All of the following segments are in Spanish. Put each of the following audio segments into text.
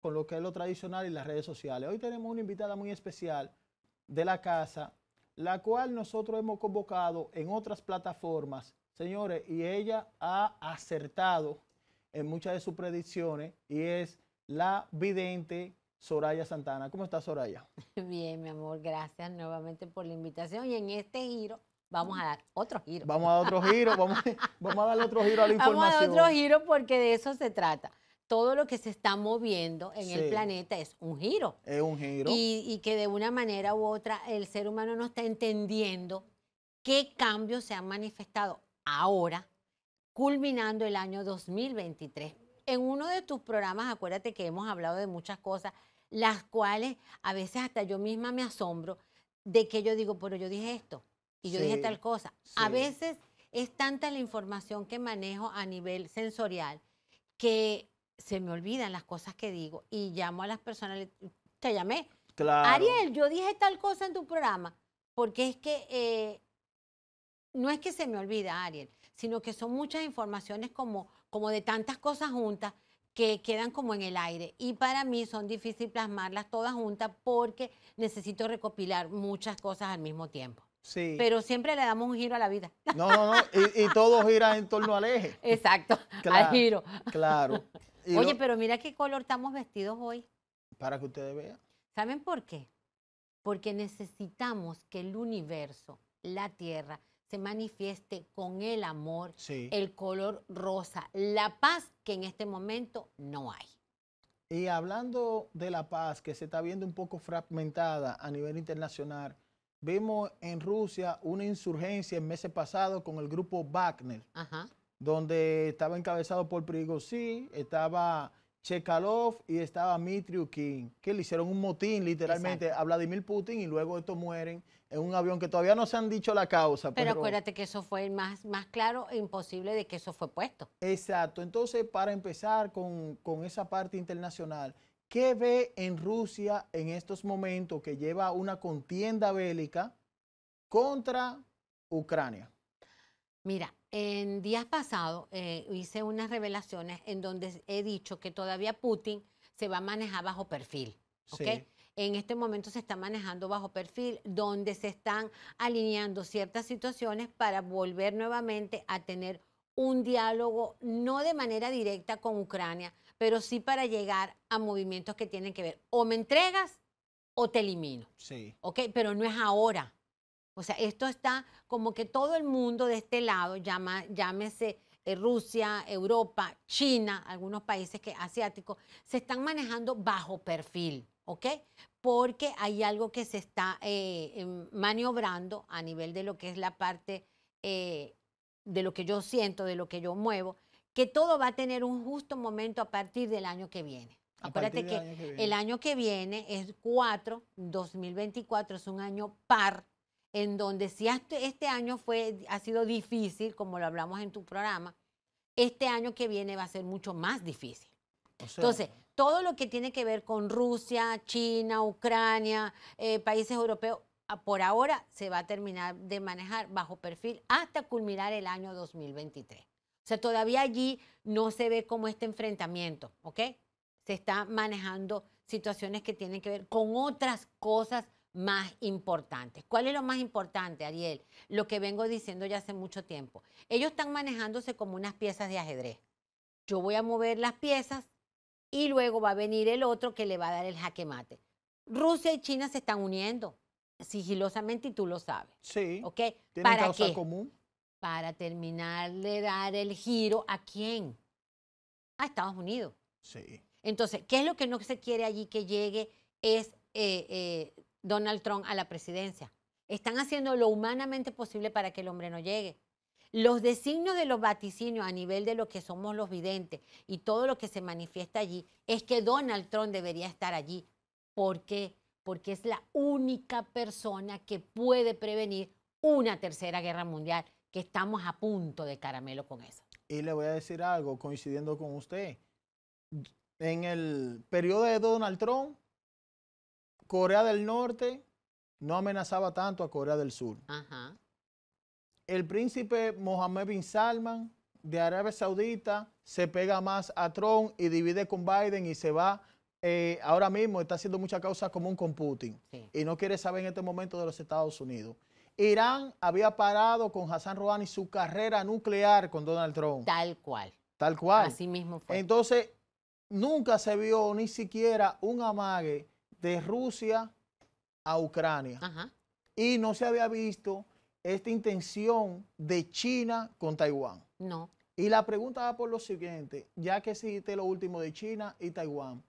con lo que es lo tradicional y las redes sociales. Hoy tenemos una invitada muy especial de la casa, la cual nosotros hemos convocado en otras plataformas, señores, y ella ha acertado en muchas de sus predicciones y es la vidente Soraya Santana. ¿Cómo estás, Soraya? Bien, mi amor, gracias nuevamente por la invitación y en este giro vamos a dar otro giro. Vamos a dar otro giro, vamos, a dar otro giro a la información. Vamos a dar otro giro porque de eso se trata todo lo que se está moviendo en el planeta es un giro. Es un giro. Y, que de una manera u otra el ser humano no está entendiendo qué cambios se han manifestado ahora, culminando el año 2023. En uno de tus programas, acuérdate que hemos hablado de muchas cosas, las cuales a veces hasta yo misma me asombro de que yo digo, pero yo dije esto y yo dije tal cosa. A veces es tanta la información que manejo a nivel sensorial que se me olvidan las cosas que digo y llamo a las personas, te llamé. Claro. Ariel, yo dije tal cosa en tu programa, porque es que eh, no es que se me olvida, Ariel, sino que son muchas informaciones como, como de tantas cosas juntas que quedan como en el aire. Y para mí son difícil plasmarlas todas juntas porque necesito recopilar muchas cosas al mismo tiempo. Sí. Pero siempre le damos un giro a la vida. No, no, no. Y, y todo gira en torno al eje. Exacto, claro, Claro. Oye, pero mira qué color estamos vestidos hoy. Para que ustedes vean. ¿Saben por qué? Porque necesitamos que el universo, la tierra, se manifieste con el amor, el color rosa, la paz que en este momento no hay. Y hablando de la paz que se está viendo un poco fragmentada a nivel internacional, vemos en Rusia una insurgencia el mes pasado con el grupo Wagner. Ajá donde estaba encabezado por Prigozhin, estaba Chekalov y estaba Mitriukin, que le hicieron un motín literalmente a Vladimir Putin y luego estos mueren en un avión que todavía no se han dicho la causa. Pero, acuérdate que eso fue más, más claro e imposible de que eso fue puesto. Exacto. Entonces, para empezar con, con esa parte internacional, ¿qué ve en Rusia en estos momentos que lleva una contienda bélica contra Ucrania? Mira, en días pasados eh, hice unas revelaciones en donde he dicho que todavía Putin se va a manejar bajo perfil. En este momento se está manejando bajo perfil, donde se están alineando ciertas situaciones para volver nuevamente a tener un diálogo, no de manera directa con Ucrania, pero sí para llegar a movimientos que tienen que ver, o me entregas o te elimino. Sí. Pero no es ahora. O sea, esto está como que todo el mundo de este lado, llámese eh, Rusia, Europa, China, algunos países que, asiáticos, se están manejando bajo perfil, ¿ok? Porque hay algo que se está eh, em, maniobrando a nivel de lo que es la parte eh, de lo que yo siento, de lo que yo muevo, que todo va a tener un justo momento a partir del año que viene. A Acuérdate que, el año que viene es 4, 2024 es un año par en donde si este año fue, ha sido difícil, como lo hablamos en tu programa, este año que viene va a ser mucho más difícil. Entonces, todo lo que tiene que ver con Rusia, China, Ucrania, eh, países europeos, por ahora se va a terminar de manejar bajo perfil hasta culminar el año 2023. O sea, todavía allí no se ve como este enfrentamiento, ¿ok? Se está manejando situaciones que tienen que ver con otras cosas más importantes. ¿Cuál es lo más importante, Ariel? Lo que vengo diciendo ya hace mucho tiempo. Ellos están manejándose como unas piezas de ajedrez. Yo voy a mover las piezas y luego va a venir el otro que le va a dar el jaque mate. Rusia y China se están uniendo sigilosamente y tú lo sabes. Sí. ¿Ok? ¿Para causa común? Para terminar de dar el giro a quién? A Estados Unidos. Sí. Entonces, ¿qué es lo que no se quiere allí que llegue? Es eh, eh, Donald Trump a la presidencia. Están haciendo lo humanamente posible para que el hombre no llegue. Los designios de los vaticinios a nivel de lo que somos los videntes y todo lo que se manifiesta allí es que Donald Trump debería estar allí. ¿Por qué? Porque es la única persona que puede prevenir una tercera guerra mundial, que estamos a punto de caramelo con eso. Y le voy a decir algo, coincidiendo con usted. En el periodo de Donald Trump, Corea del Norte no amenazaba tanto a Corea del Sur. El príncipe Mohammed bin Salman de Arabia Saudita se pega más a Trump y divide con Biden y se va. Eh, ahora mismo está haciendo mucha causa común con Putin y no quiere saber en este momento de los Estados Unidos. Irán había parado con Hassan Rouhani su carrera nuclear con Donald Trump. Tal cual. Tal cual. Así mismo fue. Entonces, nunca se vio ni siquiera un amague de Rusia a Ucrania. Y no se había visto esta intención de China con Taiwán. No. Y la pregunta va por lo siguiente, ya que existe lo último de China y Taiwán,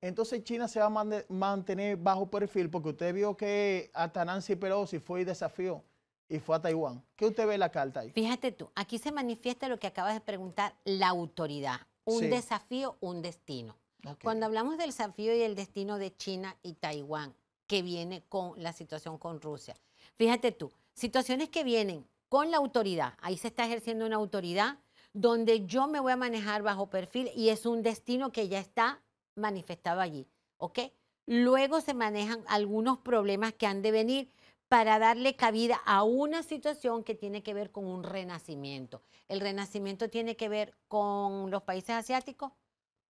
entonces China se va a mantener bajo perfil, porque usted vio que hasta Nancy Pelosi fue y desafió y fue a Taiwán. ¿Qué usted ve en la carta ahí? Fíjate tú, aquí se manifiesta lo que acabas de preguntar, la autoridad. Un desafío, un destino. Cuando hablamos del desafío y el destino de China y Taiwán, que viene con la situación con Rusia. Fíjate tú, situaciones que vienen con la autoridad, ahí se está ejerciendo una autoridad donde yo me voy a manejar bajo perfil y es un destino que ya está manifestado allí, ¿ok? Luego se manejan algunos problemas que han de venir para darle cabida a una situación que tiene que ver con un renacimiento. El renacimiento tiene que ver con los países asiáticos,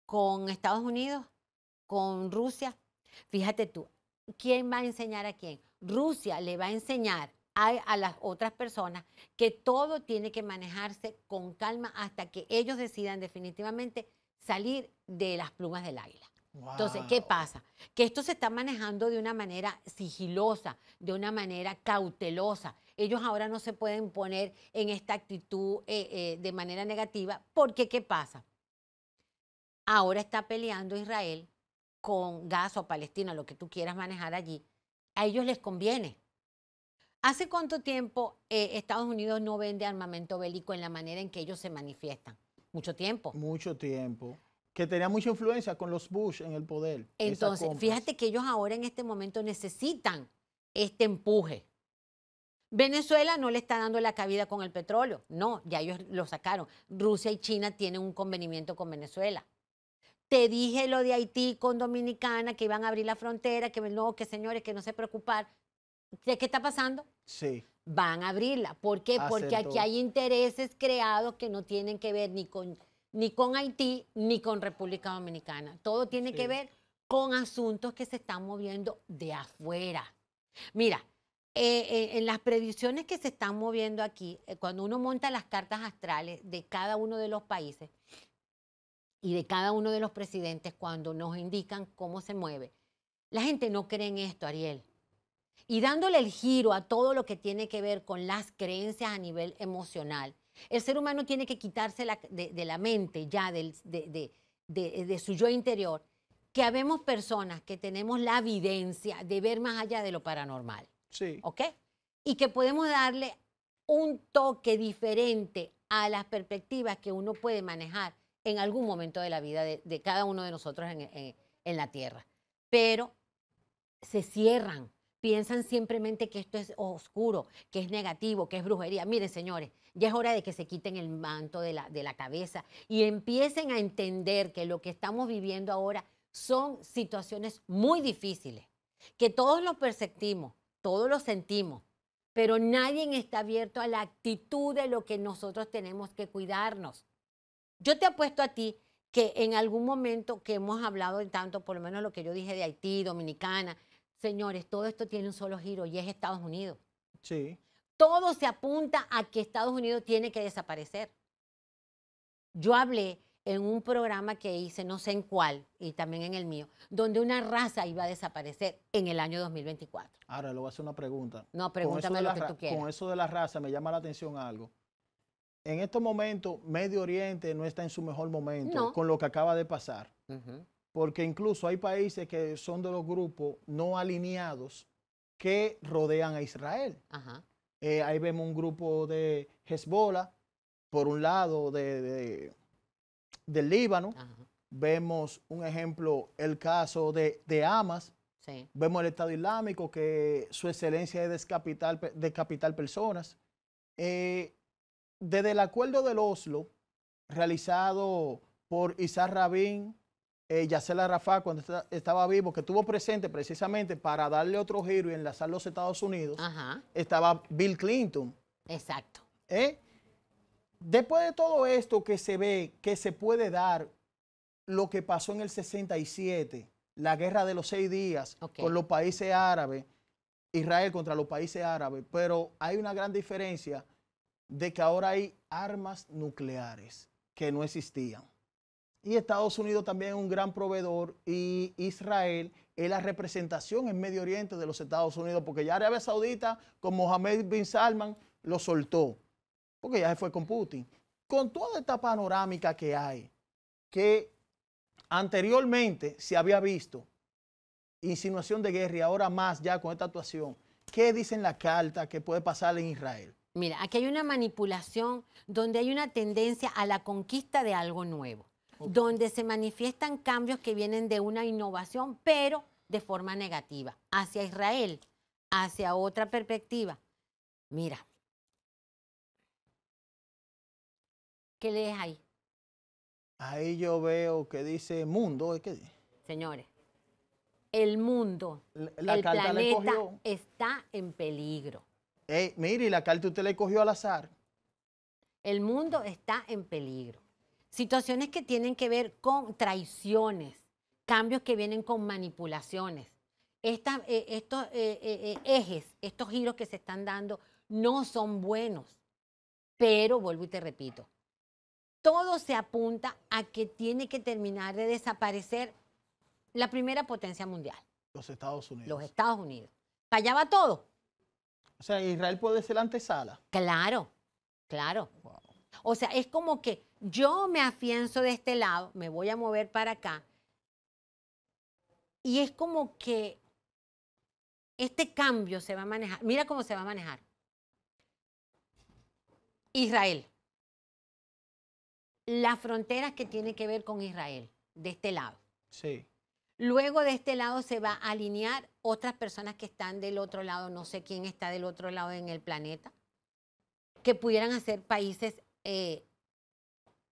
con Estados Unidos, con Rusia. Fíjate tú, ¿quién va a enseñar a quién? Rusia le va a enseñar a, las otras personas que todo tiene que manejarse con calma hasta que ellos decidan definitivamente salir de las plumas del águila. Entonces, ¿qué pasa? Que esto se está manejando de una manera sigilosa, de una manera cautelosa. Ellos ahora no se pueden poner en esta actitud eh, eh, de manera negativa porque ¿qué pasa? Ahora está peleando Israel con Gaza o Palestina, lo que tú quieras manejar allí. A ellos les conviene. ¿Hace cuánto tiempo eh, Estados Unidos no vende armamento bélico en la manera en que ellos se manifiestan? Mucho tiempo. Mucho tiempo. Que tenía mucha influencia con los Bush en el poder. Entonces, fíjate que ellos ahora en este momento necesitan este empuje. Venezuela no le está dando la cabida con el petróleo. No, ya ellos lo sacaron. Rusia y China tienen un convenimiento con Venezuela. Te dije lo de Haití con Dominicana, que iban a abrir la frontera, que no, que señores, que no se preocupar. qué está pasando? Sí. Van a abrirla. ¿Por qué? Porque aquí hay intereses creados que no tienen que ver ni con, ni con Haití ni con República Dominicana. Todo tiene que ver con asuntos que se están moviendo de afuera. Mira, eh, eh, en las predicciones que se están moviendo aquí, eh, cuando uno monta las cartas astrales de cada uno de los países, y de cada uno de los presidentes cuando nos indican cómo se mueve. La gente no cree en esto, Ariel. Y dándole el giro a todo lo que tiene que ver con las creencias a nivel emocional, el ser humano tiene que quitarse de, la mente ya, de, de su yo interior, que habemos personas que tenemos la evidencia de ver más allá de lo paranormal. Sí. ¿Ok? Y que podemos darle un toque diferente a las perspectivas que uno puede manejar en algún momento de la vida de, cada uno de nosotros en, la tierra. Pero se cierran, piensan simplemente que esto es oscuro, que es negativo, que es brujería. Miren, señores, ya es hora de que se quiten el manto de la, de la cabeza y empiecen a entender que lo que estamos viviendo ahora son situaciones muy difíciles, que todos lo perceptimos, todos lo sentimos, pero nadie está abierto a la actitud de lo que nosotros tenemos que cuidarnos. Yo te apuesto a ti que en algún momento que hemos hablado de tanto, por lo menos lo que yo dije de Haití, Dominicana, señores, todo esto tiene un solo giro y es Estados Unidos. Sí. Todo se apunta a que Estados Unidos tiene que desaparecer. Yo hablé en un programa que hice, no sé en cuál, y también en el mío, donde una raza iba a desaparecer en el año 2024. Ahora, le voy a hacer una pregunta. No, pregúntame lo que tú quieras. Con eso de la raza me llama la atención algo en estos momentos Medio Oriente no está en su mejor momento con lo que acaba de pasar. Porque incluso hay países que son de los grupos no alineados que rodean a Israel. Eh, ahí vemos un grupo de Hezbollah, por un lado de, del Líbano. Vemos un ejemplo, el caso de, de Hamas. Vemos el Estado Islámico, que su excelencia es descapitar, personas. Eh, desde el acuerdo del Oslo, realizado por Isaac Rabin, y eh, Yacela Rafa, cuando estaba vivo, que estuvo presente precisamente para darle otro giro y enlazar los Estados Unidos, estaba Bill Clinton. Exacto. ¿Eh? Después de todo esto que se ve, que se puede dar lo que pasó en el 67, la guerra de los seis días con los países árabes, Israel contra los países árabes, pero hay una gran diferencia de que ahora hay armas nucleares que no existían. Y Estados Unidos también es un gran proveedor y Israel es la representación en Medio Oriente de los Estados Unidos, porque ya Arabia Saudita con Mohammed bin Salman lo soltó, porque ya se fue con Putin. Con toda esta panorámica que hay, que anteriormente se había visto insinuación de guerra y ahora más ya con esta actuación, ¿qué dicen la carta que puede pasar en Israel? Mira, aquí hay una manipulación donde hay una tendencia a la conquista de algo nuevo, donde se manifiestan cambios que vienen de una innovación, pero de forma negativa, hacia Israel, hacia otra perspectiva. Mira, ¿qué lees ahí? Ahí yo veo que dice mundo. ¿qué? Señores, el mundo, el planeta está en peligro mire, y la carta usted le cogió al azar. El mundo está en peligro. Situaciones que tienen que ver con traiciones, cambios que vienen con manipulaciones. Eh, estos eh, eh, ejes, estos giros que se están dando no son buenos. Pero, vuelvo y te repito, todo se apunta a que tiene que terminar de desaparecer la primera potencia mundial. Los Estados Unidos. Los Estados Unidos. Para todo. O sea, Israel puede ser la antesala. Claro, claro. O sea, es como que yo me afianzo de este lado, me voy a mover para acá. Y es como que este cambio se va a manejar. Mira cómo se va a manejar. Israel. Las fronteras que tiene que ver con Israel, de este lado. Sí. Luego de este lado se va a alinear otras personas que están del otro lado, no sé quién está del otro lado en el planeta, que pudieran hacer países eh,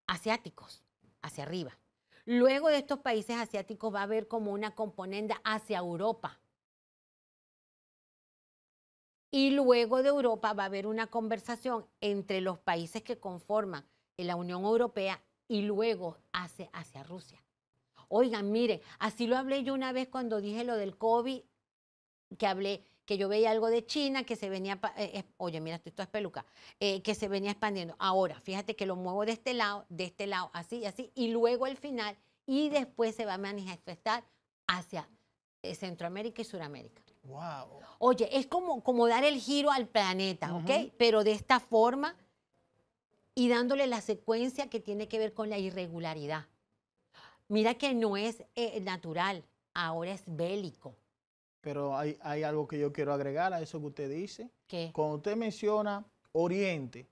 asiáticos, hacia arriba. Luego de estos países asiáticos va a haber como una componenda hacia Europa. Y luego de Europa va a haber una conversación entre los países que conforman la Unión Europea y luego hacia Rusia. Oigan, miren, así lo hablé yo una vez cuando dije lo del COVID, que hablé que yo veía algo de China que se venía, eh, oye, mira, esto es peluca, eh, que se venía expandiendo. Ahora, fíjate que lo muevo de este lado, de este lado, así y así, y luego al final, y después se va a manifestar hacia eh, Centroamérica y Suramérica. Wow. Oye, es como, como dar el giro al planeta, ¿ok? Pero de esta forma y dándole la secuencia que tiene que ver con la irregularidad. Mira que no es eh, natural, ahora es bélico. Pero hay, algo que yo quiero agregar a eso que usted dice. ¿Qué? Cuando usted menciona Oriente,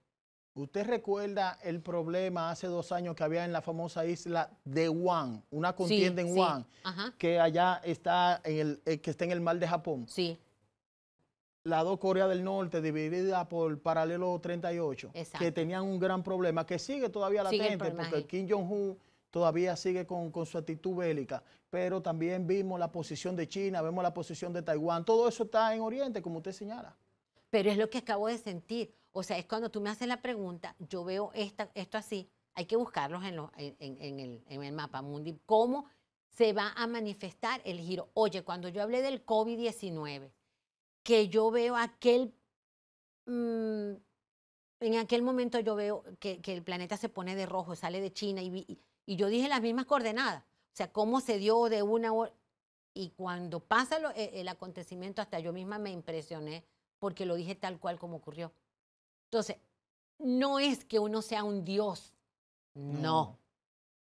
¿usted recuerda el problema hace dos años que había en la famosa isla de Wang, una contienda en Wang, que allá está en el, eh, que está en el mar de Japón? Sí las dos Corea del Norte dividida por paralelo 38, Exacto. que tenían un gran problema, que sigue todavía la gente porque Kim Jong-un todavía sigue con, su actitud bélica, pero también vimos la posición de China, vemos la posición de Taiwán, todo eso está en Oriente, como usted señala. Pero es lo que acabo de sentir, o sea, es cuando tú me haces la pregunta, yo veo esta, esto así, hay que buscarlos en, el, mapa mundi, cómo se va a manifestar el giro. Oye, cuando yo hablé del COVID-19, que yo veo aquel... Mm, en aquel momento yo veo que, el planeta se pone de rojo, sale de China y y yo dije las mismas coordenadas. O sea, cómo se dio de una hora. Y cuando pasa e, el, acontecimiento, hasta yo misma me impresioné porque lo dije tal cual como ocurrió. Entonces, no es que uno sea un dios, no.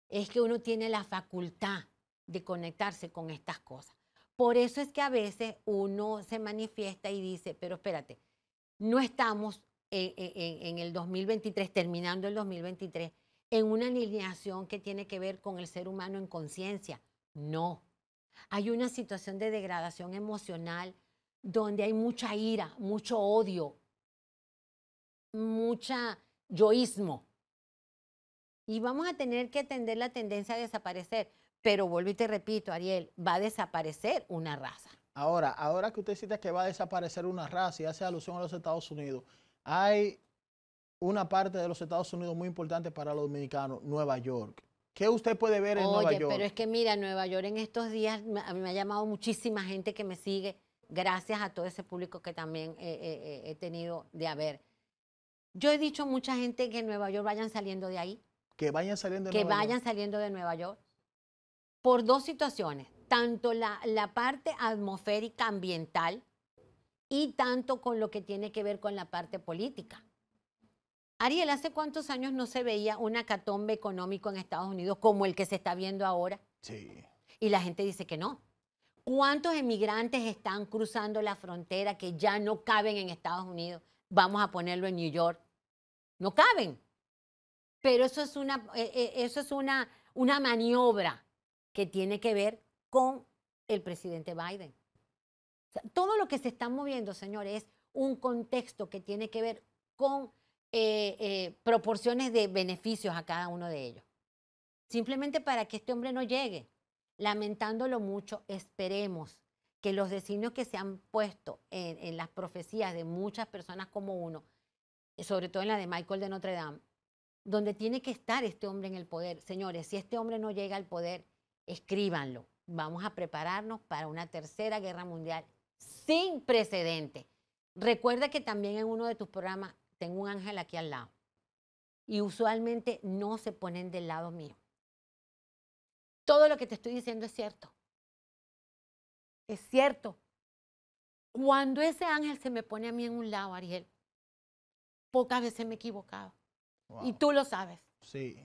Es que uno tiene la facultad de conectarse con estas cosas. Por eso es que a veces uno se manifiesta y dice, pero espérate, no estamos en, en, en el 2023, terminando el 2023, en una alineación que tiene que ver con el ser humano en conciencia. No. Hay una situación de degradación emocional donde hay mucha ira, mucho odio, mucha yoísmo. Y vamos a tener que atender la tendencia a desaparecer. Pero vuelvo y te repito, Ariel, va a desaparecer una raza. Ahora, ahora que usted cita que va a desaparecer una raza y hace alusión a los Estados Unidos, hay una parte de los Estados Unidos muy importante para los dominicanos, Nueva York. ¿Qué usted puede ver en Nueva York? Oye, Pero es que mira, Nueva York en estos días me, ha llamado muchísima gente que me sigue, gracias a todo ese público que también eh, eh, eh, he tenido de haber. Yo he dicho a mucha gente que en Nueva York vayan saliendo de ahí. Que vayan saliendo de Nueva York. que vayan saliendo de Nueva York. Por dos situaciones, tanto la parte atmosférica ambiental y tanto con lo que tiene que ver con la parte política. Ariel, ¿hace cuántos años no se veía un hecatombe económico en Estados Unidos como el que se está viendo ahora? Sí. Y la gente dice que no. ¿Cuántos emigrantes están cruzando la frontera que ya no caben en Estados Unidos? Vamos a ponerlo en New York. No caben. Pero eso es una, eh, eh, eso es una, una maniobra que tiene que ver con el presidente Biden. todo lo que se está moviendo, señores, es un contexto que tiene que ver con eh, eh, proporciones de beneficios a cada uno de ellos. Simplemente para que este hombre no llegue. Lamentándolo mucho, esperemos que los designios que se han puesto en, en las profecías de muchas personas como uno, sobre todo en la de Michael de Notre Dame, donde tiene que estar este hombre en el poder. Señores, si este hombre no llega al poder, escríbanlo. Vamos a prepararnos para una tercera guerra mundial sin precedente Recuerda que también en uno de tus programas tengo un ángel aquí al lado. Y usualmente no se ponen del lado mío. Todo lo que te estoy diciendo es cierto. Es cierto. Cuando ese ángel se me pone a mí en un lado, Ariel, pocas veces me he equivocado. Y tú lo sabes. Sí.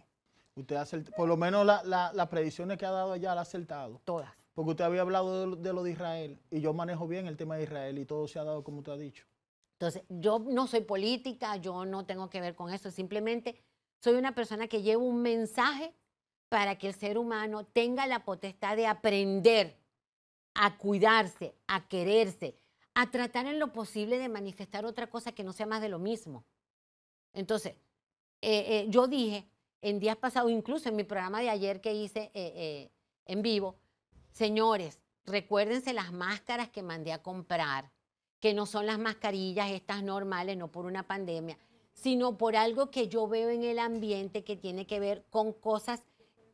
Usted hace, por lo menos las predicciones que ha dado allá la ha acertado. Todas. Porque usted había hablado de, lo de Israel y yo manejo bien el tema de Israel y todo se ha dado como usted ha dicho. Entonces, yo no soy política, yo no tengo que ver con eso, simplemente soy una persona que lleva un mensaje para que el ser humano tenga la potestad de aprender a cuidarse, a quererse, a tratar en lo posible de manifestar otra cosa que no sea más de lo mismo. Entonces, eh, eh, yo dije en días pasados, incluso en mi programa de ayer que hice eh, en vivo, señores, recuérdense las máscaras que mandé a comprar, que no son las mascarillas estas normales, no por una pandemia, sino por algo que yo veo en el ambiente que tiene que ver con cosas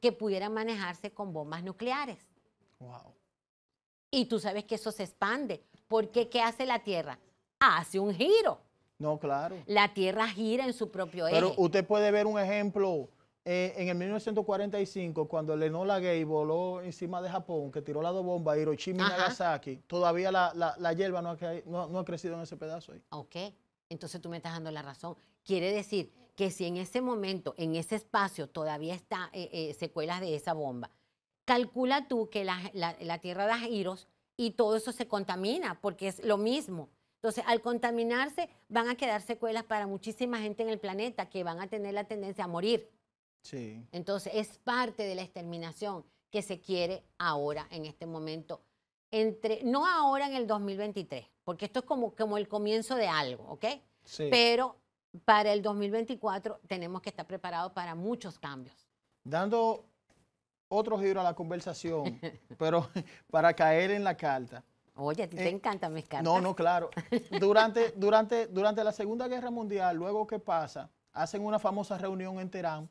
que pudieran manejarse con bombas nucleares. Wow. Y tú sabes que eso se expande, porque ¿qué hace la Tierra? Hace un giro. No, claro. La Tierra gira en su propio eje. Pero usted puede ver un ejemplo eh, en el 1945, cuando el Enola Gay voló encima de Japón, que tiró la dos bomba Hiroshima y Nagasaki, todavía la, hierba no ha, crecido en ese pedazo ahí. Ok, entonces tú me estás dando la razón. Quiere decir que si en ese momento, en ese espacio, todavía está eh, eh, secuelas de esa bomba, calcula tú que la, Tierra da giros y todo eso se contamina, porque es lo mismo. Entonces, al contaminarse, van a quedar secuelas para muchísima gente en el planeta que van a tener la tendencia a morir. Entonces, es parte de la exterminación que se quiere ahora, en este momento, entre, no ahora en el 2023, porque esto es como, como el comienzo de algo, ¿ok? Pero para el 2024 tenemos que estar preparados para muchos cambios. Dando otro giro a la conversación, pero para caer en la carta. Oye, a ti te eh, encantan mis cartas. No, no, claro. Durante, durante, durante la Segunda Guerra Mundial, luego que pasa, hacen una famosa reunión en Teherán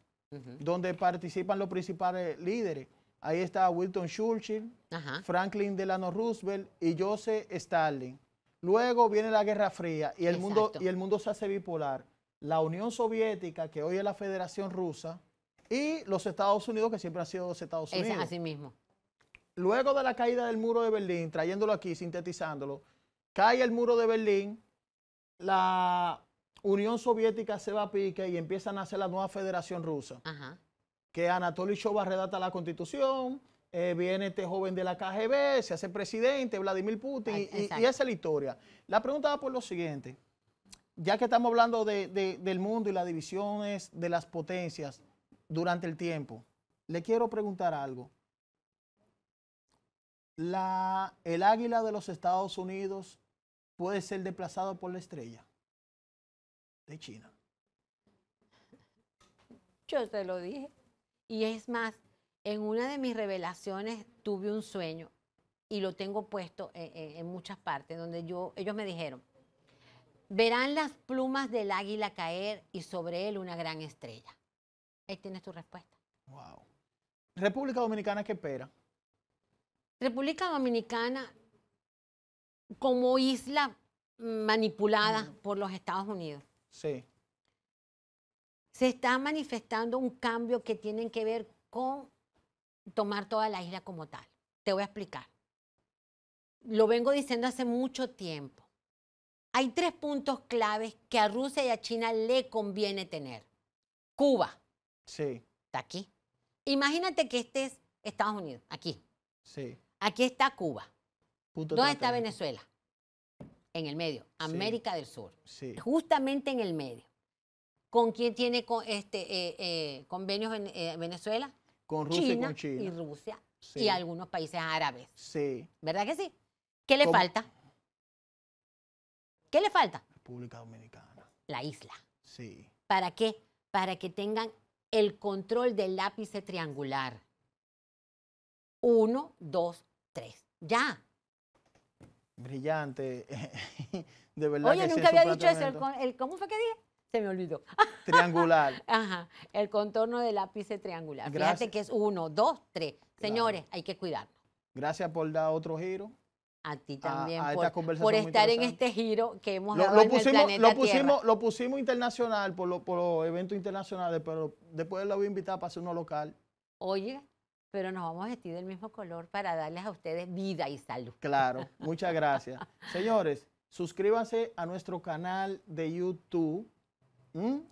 donde participan los principales líderes. Ahí está Wilton Churchill, Franklin Delano Roosevelt y Joseph Stalin. Luego viene la Guerra Fría y el, mundo, y el mundo se hace bipolar. La Unión Soviética, que hoy es la Federación Rusa, y los Estados Unidos, que siempre han sido los Estados Unidos. Es así mismo. Luego de la caída del muro de Berlín, trayéndolo aquí, sintetizándolo, cae el muro de Berlín, la Unión Soviética se va a pique y empieza a nacer la nueva Federación Rusa. Que Anatoly Shova redacta la constitución, eh, viene este joven de la KGB, se hace presidente, Vladimir Putin, y, esa es la historia. La pregunta va por lo siguiente, ya que estamos hablando del mundo y las divisiones de las potencias durante el tiempo, le quiero preguntar algo. La, ¿El águila de los Estados Unidos puede ser desplazado por la estrella? de China. Yo te lo dije. Y es más, en una de mis revelaciones tuve un sueño y lo tengo puesto e, e, en, muchas partes, donde yo, ellos me dijeron, verán las plumas del águila caer y sobre él una gran estrella. Ahí tienes tu respuesta. Wow. República Dominicana, ¿qué espera? República Dominicana, como isla manipulada por los Estados Unidos. Sí. Se está manifestando un cambio que tiene que ver con tomar toda la isla como tal. Te voy a explicar. Lo vengo diciendo hace mucho tiempo. Hay tres puntos claves que a Rusia y a China le conviene tener. Cuba. Sí. Está aquí. Imagínate que este es Estados Unidos, aquí. Sí. Aquí está Cuba. ¿Dónde está Venezuela? En el medio, América del Sur. Justamente en el medio. ¿Con quién tiene este, eh, eh, convenios en, eh, Venezuela? Con Rusia y con China. Y Rusia y algunos países árabes. Sí. ¿Verdad que sí? ¿Qué le falta? ¿Qué le falta? República Dominicana. La isla. Sí. ¿Para qué? Para que tengan el control del lápiz triangular. Uno, dos, tres. Ya brillante. de verdad Oye, nunca había dicho eso. El, ¿Cómo fue que dije? Se me olvidó. Triangular. Ajá. El contorno del lápiz triangular. Fíjate que es uno, dos, tres. Señores, hay que cuidarnos. Gracias por dar otro giro. A ti también a, por, por, estar en este giro que hemos dado lo pusimos, en el planeta lo pusimos, Tierra. Lo pusimos internacional por, por los eventos internacionales, pero después lo voy a invitar para hacer uno local. Oye, pero nos vamos a vestir del mismo color para darles a ustedes vida y salud. Claro, muchas gracias. Señores, suscríbanse a nuestro canal de YouTube.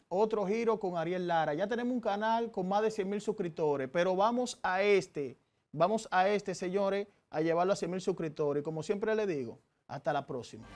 Otro giro con Ariel Lara. Ya tenemos un canal con más de 100 mil suscriptores, pero vamos a este, vamos a este, señores, a llevarlo a 100 mil suscriptores. Como siempre le digo, hasta la próxima.